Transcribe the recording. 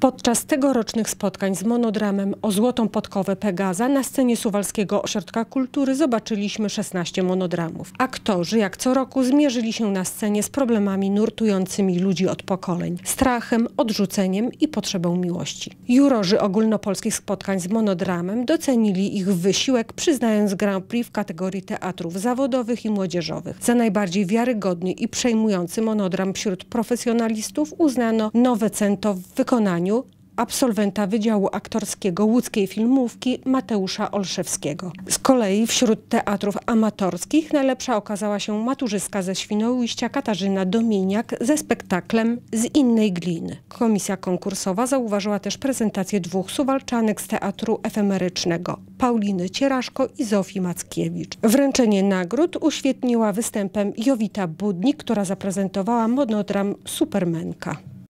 Podczas tegorocznych spotkań z monodramem o złotą podkowę Pegaza na scenie Suwalskiego Ośrodka Kultury zobaczyliśmy 16 monodramów. Aktorzy jak co roku zmierzyli się na scenie z problemami nurtującymi ludzi od pokoleń, strachem, odrzuceniem i potrzebą miłości. Jurorzy ogólnopolskich spotkań z monodramem docenili ich wysiłek, przyznając Grand Prix w kategorii teatrów zawodowych i młodzieżowych. Za najbardziej wiarygodny i przejmujący monodram wśród profesjonalistów uznano nowe cento w wykonaniu absolwenta Wydziału Aktorskiego Łódzkiej Filmówki Mateusza Olszewskiego. Z kolei wśród teatrów amatorskich najlepsza okazała się maturzystka ze Świnoujścia Katarzyna Dominiak ze spektaklem Z innej gliny. Komisja konkursowa zauważyła też prezentację dwóch suwalczanek z teatru efemerycznego Pauliny Cieraszko i Zofii Mackiewicz. Wręczenie nagród uświetniła występem Jowita Budnik, która zaprezentowała monodram Supermenka.